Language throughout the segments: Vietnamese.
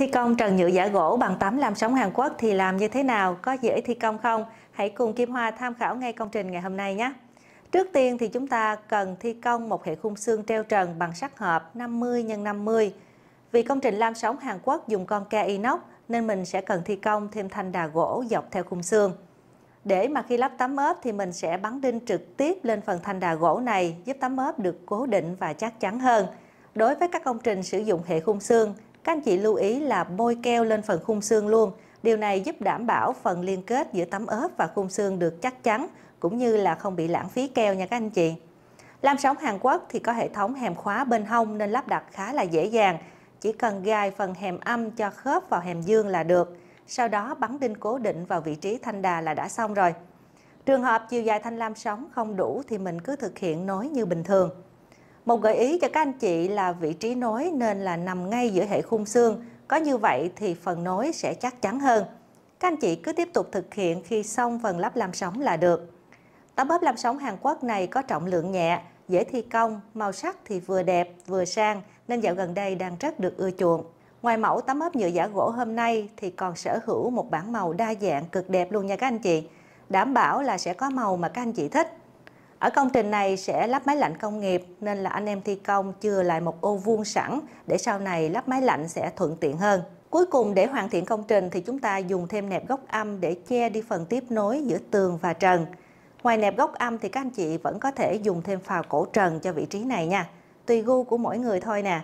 Thi công trần nhựa giả gỗ bằng tấm làm sóng Hàn Quốc thì làm như thế nào, có dễ thi công không? Hãy cùng Kim Hoa tham khảo ngay công trình ngày hôm nay nhé. Trước tiên thì chúng ta cần thi công một hệ khung xương treo trần bằng sắt hợp 50 x 50. Vì công trình lam sóng Hàn Quốc dùng con ke inox nên mình sẽ cần thi công thêm thanh đà gỗ dọc theo khung xương. Để mà khi lắp tấm ốp thì mình sẽ bắn đinh trực tiếp lên phần thanh đà gỗ này giúp tấm ốp được cố định và chắc chắn hơn. Đối với các công trình sử dụng hệ khung xương các anh chị lưu ý là bôi keo lên phần khung xương luôn. Điều này giúp đảm bảo phần liên kết giữa tấm ốp và khung xương được chắc chắn, cũng như là không bị lãng phí keo nha các anh chị. Làm sóng Hàn Quốc thì có hệ thống hèm khóa bên hông nên lắp đặt khá là dễ dàng. Chỉ cần gai phần hèm âm cho khớp vào hèm dương là được. Sau đó bắn đinh cố định vào vị trí thanh đà là đã xong rồi. Trường hợp chiều dài thanh lam sóng không đủ thì mình cứ thực hiện nối như bình thường. Một gợi ý cho các anh chị là vị trí nối nên là nằm ngay giữa hệ khung xương, có như vậy thì phần nối sẽ chắc chắn hơn. Các anh chị cứ tiếp tục thực hiện khi xong phần lắp làm sóng là được. Tấm ốp làm sóng Hàn Quốc này có trọng lượng nhẹ, dễ thi công, màu sắc thì vừa đẹp vừa sang nên dạo gần đây đang rất được ưa chuộng. Ngoài mẫu tấm ốp nhựa giả gỗ hôm nay thì còn sở hữu một bản màu đa dạng cực đẹp luôn nha các anh chị. Đảm bảo là sẽ có màu mà các anh chị thích. Ở công trình này sẽ lắp máy lạnh công nghiệp nên là anh em thi công chừa lại một ô vuông sẵn để sau này lắp máy lạnh sẽ thuận tiện hơn. Cuối cùng để hoàn thiện công trình thì chúng ta dùng thêm nẹp góc âm để che đi phần tiếp nối giữa tường và trần. Ngoài nẹp góc âm thì các anh chị vẫn có thể dùng thêm phào cổ trần cho vị trí này nha. Tùy gu của mỗi người thôi nè.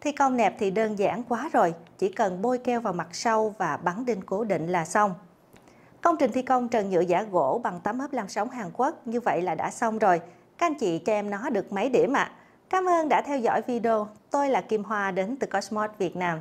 Thi công nẹp thì đơn giản quá rồi, chỉ cần bôi keo vào mặt sau và bắn đinh cố định là xong. Công trình thi công trần nhựa giả gỗ bằng tấm ốp lăn sóng Hàn Quốc như vậy là đã xong rồi. Các anh chị cho em nó được mấy điểm ạ? À? Cảm ơn đã theo dõi video. Tôi là Kim Hoa đến từ Cosmos Việt Nam.